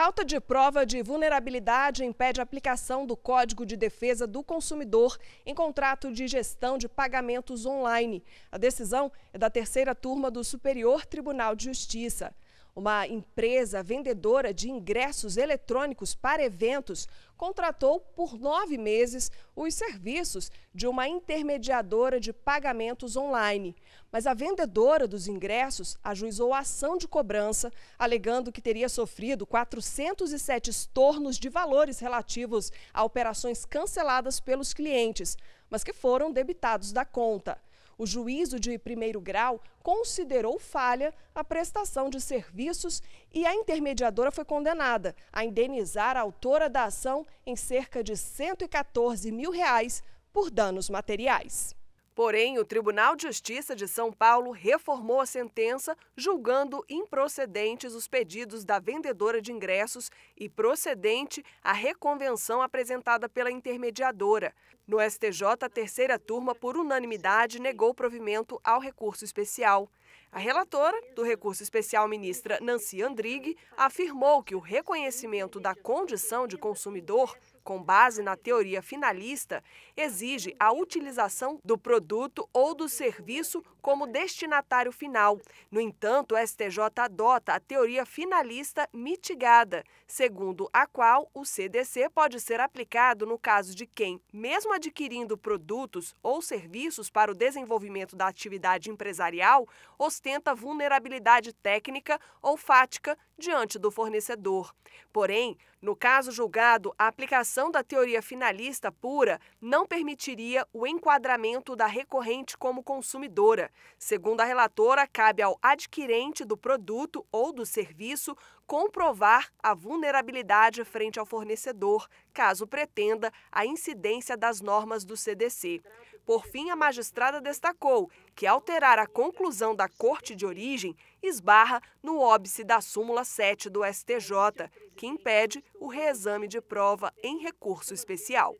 falta de prova de vulnerabilidade impede a aplicação do Código de Defesa do Consumidor em contrato de gestão de pagamentos online. A decisão é da terceira turma do Superior Tribunal de Justiça. Uma empresa vendedora de ingressos eletrônicos para eventos contratou por nove meses os serviços de uma intermediadora de pagamentos online. Mas a vendedora dos ingressos ajuizou a ação de cobrança, alegando que teria sofrido 407 estornos de valores relativos a operações canceladas pelos clientes, mas que foram debitados da conta. O juízo de primeiro grau considerou falha a prestação de serviços e a intermediadora foi condenada a indenizar a autora da ação em cerca de 114 mil reais por danos materiais. Porém, o Tribunal de Justiça de São Paulo reformou a sentença, julgando improcedentes os pedidos da vendedora de ingressos e procedente a reconvenção apresentada pela intermediadora. No STJ, a terceira turma, por unanimidade, negou provimento ao recurso especial. A relatora do recurso especial, ministra Nancy Andrighi, afirmou que o reconhecimento da condição de consumidor, com base na teoria finalista, exige a utilização do produto ou do serviço como destinatário final. No entanto, o STJ adota a teoria finalista mitigada, segundo a qual o CDC pode ser aplicado no caso de quem, mesmo adquirindo produtos ou serviços para o desenvolvimento da atividade empresarial, ostenta vulnerabilidade técnica ou fática diante do fornecedor. Porém, no caso julgado, a aplicação da teoria finalista pura não permitiria o enquadramento da recorrente como consumidora. Segundo a relatora, cabe ao adquirente do produto ou do serviço comprovar a vulnerabilidade frente ao fornecedor, caso pretenda a incidência das normas do CDC. Por fim, a magistrada destacou que alterar a conclusão da corte de origem esbarra no óbice da súmula 7 do STJ, que impede o reexame de prova em recurso especial.